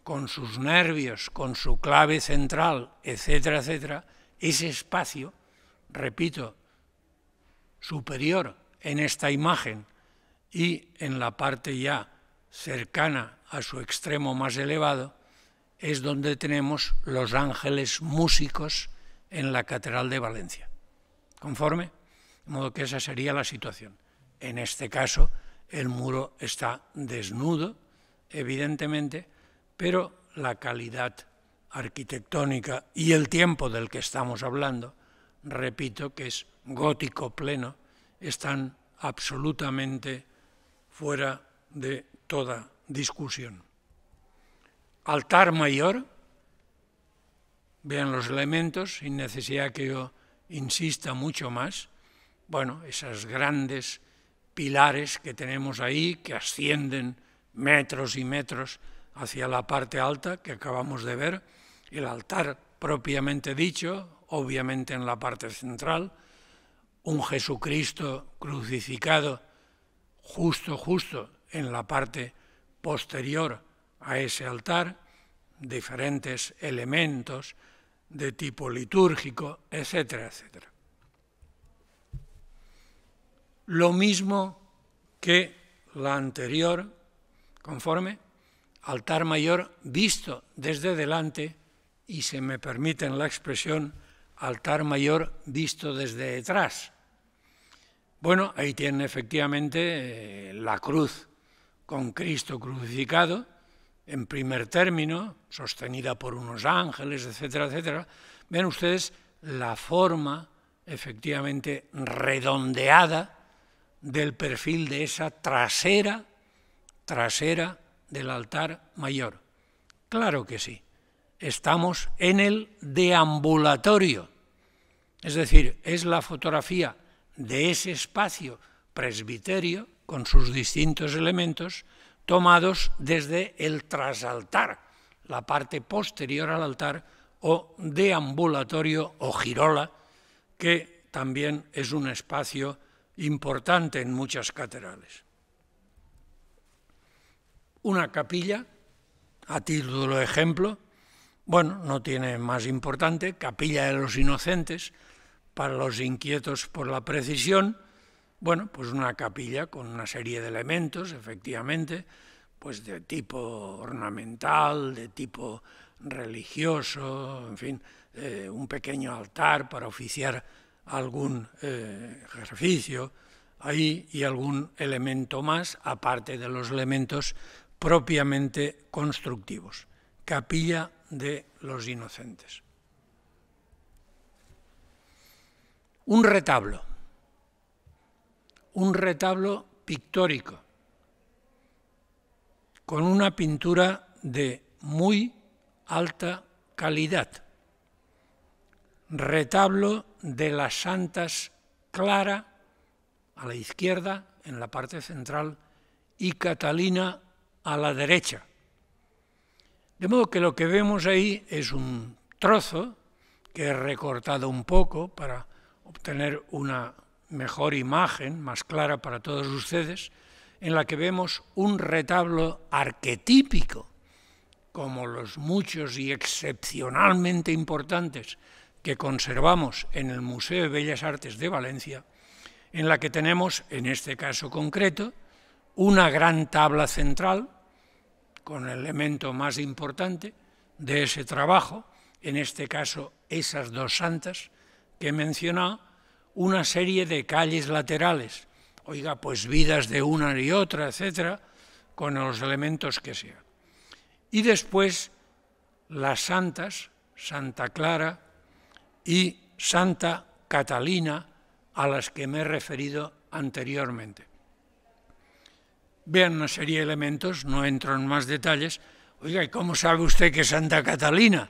con sus nervios, con su clave central, etcétera, etcétera, ese espacio, repito, superior en esta imagen y en la parte ya cercana a su extremo más elevado, es donde tenemos los ángeles músicos en la Catedral de Valencia. ¿Conforme? De modo que esa sería la situación. En este caso, el muro está desnudo, evidentemente, pero la calidad arquitectónica y el tiempo del que estamos hablando, repito que es gótico pleno, están absolutamente fuera de toda discusión. Altar mayor, vean los elementos, sin necesidad que yo insista mucho más, bueno, esas grandes pilares que tenemos ahí que ascienden metros y metros hacia la parte alta que acabamos de ver, el altar propiamente dicho, obviamente en la parte central, un Jesucristo crucificado justo, justo en la parte posterior a ese altar, diferentes elementos de tipo litúrgico, etcétera, etcétera lo mismo que la anterior, conforme altar mayor visto desde delante, y se me permiten la expresión, altar mayor visto desde detrás. Bueno, ahí tiene efectivamente eh, la cruz con Cristo crucificado, en primer término, sostenida por unos ángeles, etcétera, etcétera. Ven ustedes la forma efectivamente redondeada del perfil de esa trasera, trasera del altar mayor. Claro que sí, estamos en el deambulatorio, es decir, es la fotografía de ese espacio presbiterio con sus distintos elementos tomados desde el trasaltar, la parte posterior al altar, o deambulatorio o girola, que también es un espacio importante en muchas catedrales. Una capilla, a título de ejemplo, bueno, no tiene más importante, capilla de los inocentes, para los inquietos por la precisión, bueno, pues una capilla con una serie de elementos, efectivamente, pues de tipo ornamental, de tipo religioso, en fin, eh, un pequeño altar para oficiar algún eh, ejercicio ahí y algún elemento más, aparte de los elementos propiamente constructivos. Capilla de los inocentes. Un retablo, un retablo pictórico, con una pintura de muy alta calidad. Retablo de las santas Clara, a la izquierda, en la parte central, y Catalina a la derecha. De modo que lo que vemos ahí es un trozo que he recortado un poco para obtener una mejor imagen, más clara para todos ustedes, en la que vemos un retablo arquetípico, como los muchos y excepcionalmente importantes que conservamos en el Museo de Bellas Artes de Valencia, en la que tenemos, en este caso concreto, una gran tabla central con el elemento más importante de ese trabajo, en este caso esas dos santas que menciona una serie de calles laterales, oiga, pues vidas de una y otra, etcétera, con los elementos que sea. Y después las santas, Santa Clara, y Santa Catalina, a las que me he referido anteriormente. Vean una serie de elementos, no entro en más detalles. Oiga, ¿y cómo sabe usted que es Santa Catalina?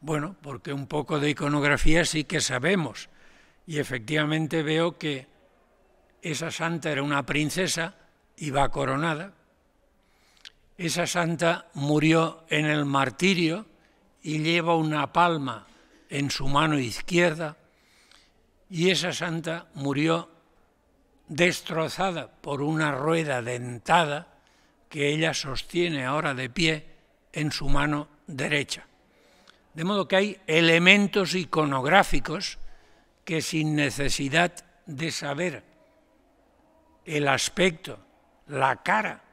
Bueno, porque un poco de iconografía sí que sabemos. Y efectivamente veo que esa santa era una princesa y va coronada. Esa santa murió en el martirio y lleva una palma en su mano izquierda y esa santa murió destrozada por una rueda dentada que ella sostiene ahora de pie en su mano derecha. De modo que hay elementos iconográficos que sin necesidad de saber el aspecto, la cara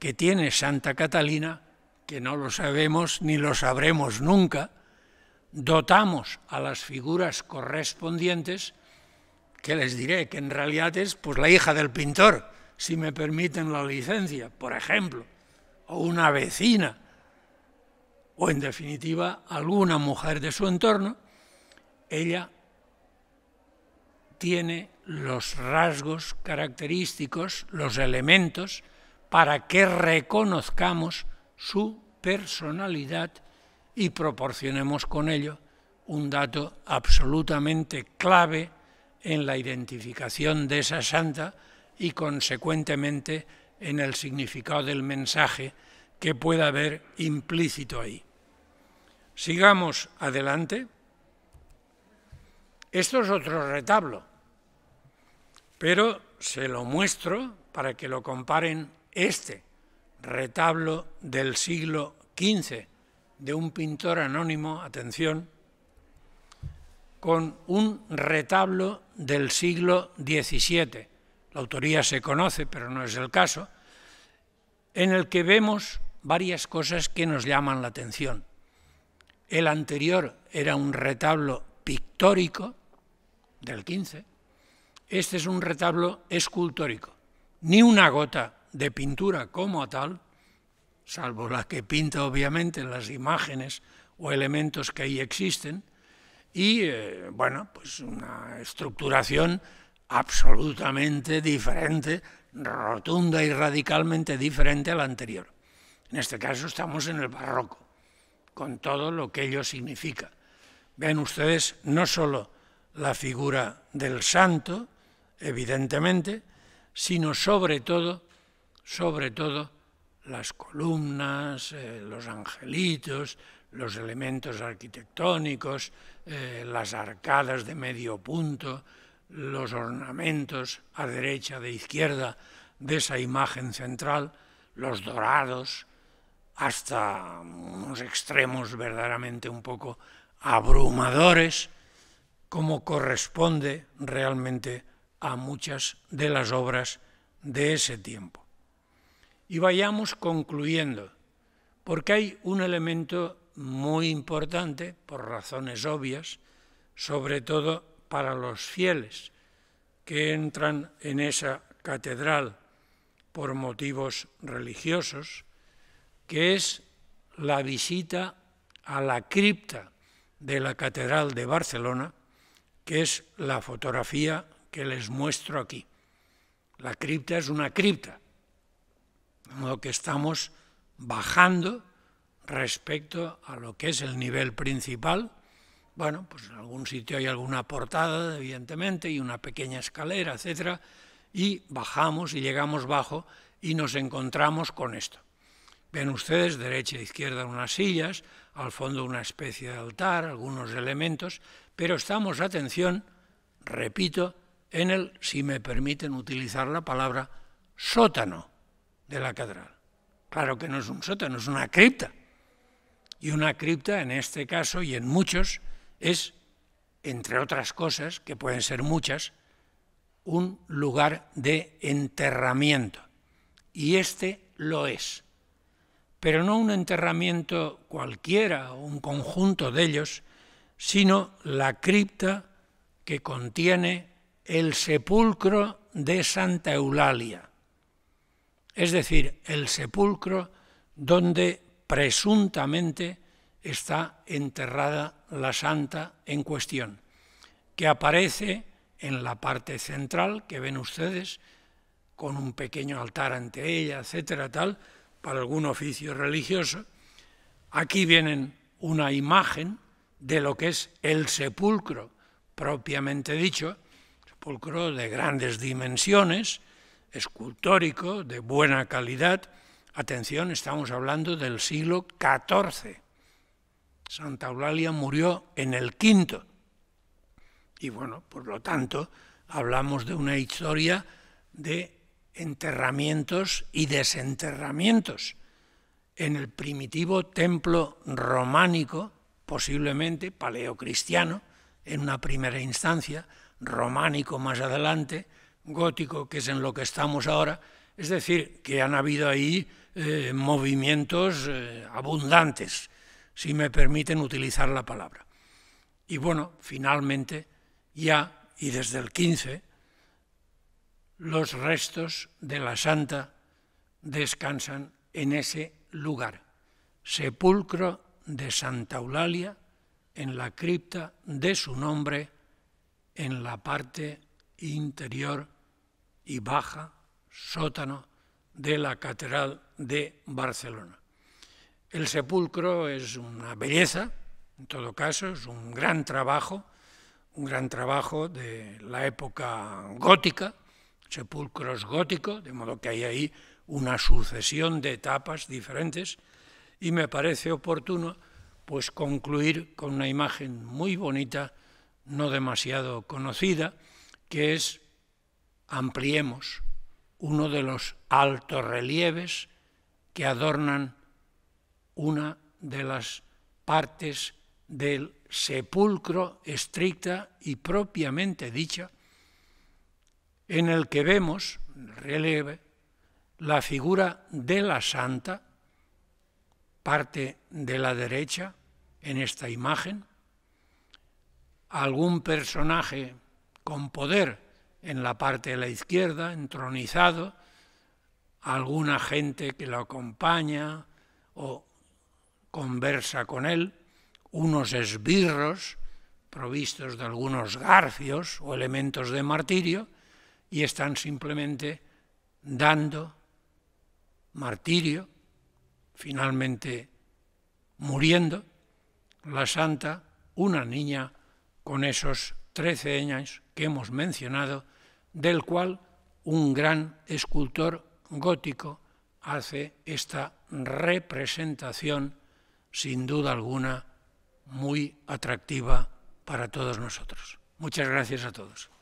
que tiene Santa Catalina, que no lo sabemos ni lo sabremos nunca, dotamos a las figuras correspondientes, que les diré que en realidad es pues, la hija del pintor, si me permiten la licencia, por ejemplo, o una vecina, o en definitiva alguna mujer de su entorno, ella tiene los rasgos característicos, los elementos, para que reconozcamos su personalidad y proporcionemos con ello un dato absolutamente clave en la identificación de esa santa y consecuentemente en el significado del mensaje que pueda haber implícito ahí. Sigamos adelante. Esto es otro retablo, pero se lo muestro para que lo comparen este retablo del siglo XV de un pintor anónimo, atención, con un retablo del siglo XVII. La autoría se conoce, pero no es el caso, en el que vemos varias cosas que nos llaman la atención. El anterior era un retablo pictórico del XV, este es un retablo escultórico. Ni una gota de pintura como tal, salvo la que pinta obviamente las imágenes o elementos que ahí existen, y eh, bueno, pues una estructuración absolutamente diferente, rotunda y radicalmente diferente a la anterior. En este caso estamos en el barroco, con todo lo que ello significa. Ven ustedes no solo la figura del santo, evidentemente, sino sobre todo, sobre todo, las columnas, eh, los angelitos, los elementos arquitectónicos, eh, las arcadas de medio punto, los ornamentos a derecha de izquierda de esa imagen central, los dorados, hasta unos extremos verdaderamente un poco abrumadores, como corresponde realmente a muchas de las obras de ese tiempo. Y vayamos concluyendo, porque hay un elemento muy importante, por razones obvias, sobre todo para los fieles que entran en esa catedral por motivos religiosos, que es la visita a la cripta de la Catedral de Barcelona, que es la fotografía que les muestro aquí. La cripta es una cripta, de modo que estamos bajando respecto a lo que es el nivel principal. Bueno, pues en algún sitio hay alguna portada, evidentemente, y una pequeña escalera, etcétera, y bajamos y llegamos bajo y nos encontramos con esto. Ven ustedes, derecha e izquierda, unas sillas, al fondo una especie de altar, algunos elementos, pero estamos, atención, repito, en el, si me permiten utilizar la palabra, sótano de la catedral. Claro que no es un sótano, es una cripta. Y una cripta, en este caso y en muchos, es, entre otras cosas, que pueden ser muchas, un lugar de enterramiento. Y este lo es. Pero no un enterramiento cualquiera o un conjunto de ellos, sino la cripta que contiene el sepulcro de Santa Eulalia es decir, el sepulcro donde presuntamente está enterrada la santa en cuestión, que aparece en la parte central que ven ustedes, con un pequeño altar ante ella, etcétera, tal, para algún oficio religioso. Aquí vienen una imagen de lo que es el sepulcro propiamente dicho, sepulcro de grandes dimensiones, escultórico, de buena calidad. Atención, estamos hablando del siglo XIV. Santa Eulalia murió en el V. Y bueno, por lo tanto, hablamos de una historia de enterramientos y desenterramientos en el primitivo templo románico, posiblemente paleocristiano, en una primera instancia, románico más adelante, gótico, que es en lo que estamos ahora, es decir, que han habido ahí eh, movimientos eh, abundantes, si me permiten utilizar la palabra. Y bueno, finalmente, ya y desde el 15, los restos de la santa descansan en ese lugar, sepulcro de Santa Eulalia, en la cripta de su nombre, en la parte interior y baja sótano de la Catedral de Barcelona. El sepulcro es una belleza, en todo caso, es un gran trabajo, un gran trabajo de la época gótica, sepulcros góticos, de modo que hay ahí una sucesión de etapas diferentes y me parece oportuno pues concluir con una imagen muy bonita, no demasiado conocida, que es ampliemos uno de los altos relieves que adornan una de las partes del sepulcro estricta y propiamente dicha, en el que vemos, relieve, la figura de la santa, parte de la derecha en esta imagen, algún personaje con poder en la parte de la izquierda, entronizado, alguna gente que lo acompaña o conversa con él, unos esbirros provistos de algunos garfios o elementos de martirio y están simplemente dando martirio, finalmente muriendo, la santa, una niña con esos trece años que hemos mencionado, del cual un gran escultor gótico hace esta representación, sin duda alguna, muy atractiva para todos nosotros. Muchas gracias a todos.